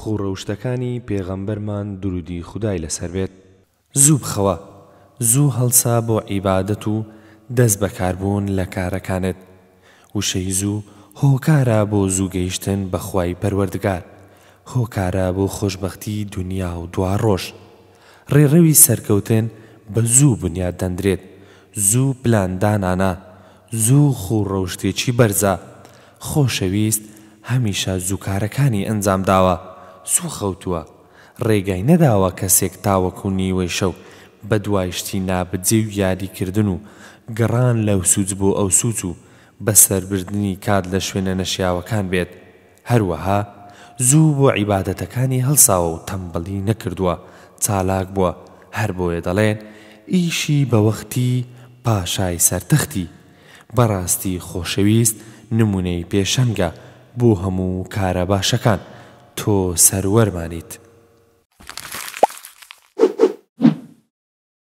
خوڕەوشتەکانی پێغەمبەرمان درودی خودای لەسەر بێت زوو بخەوە زوو هەڵسا بۆ عیبادەت و دەست بەکاربوون لە کارەکانت وشەی زوو هۆکارە بۆ زوو گەیشتن بەخوای پەروەردگار هۆکارە بۆ خۆشببختی دنیا و دوا ڕۆژ ڕێڕەوی سەرکەوتن بە زوو بنیاد دەندرێت زوو پلاندانانە زوو خوڕەوشتێکی بەرزە خۆشەویست هەمیشە زووکارەکانی ئەنجام داوە سوخەوتووە ڕێگای نەداوە کەسێک تاوەکو نیوەی شەو بە دوایشتی نابجێ و یادیکردن و گەڕان لەو سووج بۆ ئەو سووت و بەسەربردننی کات لە شوێنە نەشیاوەکان بێت هەروەها زوو بۆ عیباەتەکانی هەڵساوە و تەمبەڵی نەکردووە چالاک بووە هەر بۆیە دەڵێن ئیشی بەوەختی پاشای سەرتەختی بەڕاستی خۆشەویست نمونەی پێشەنگە بۆ هەموو کارە باشەکان. سرور مانید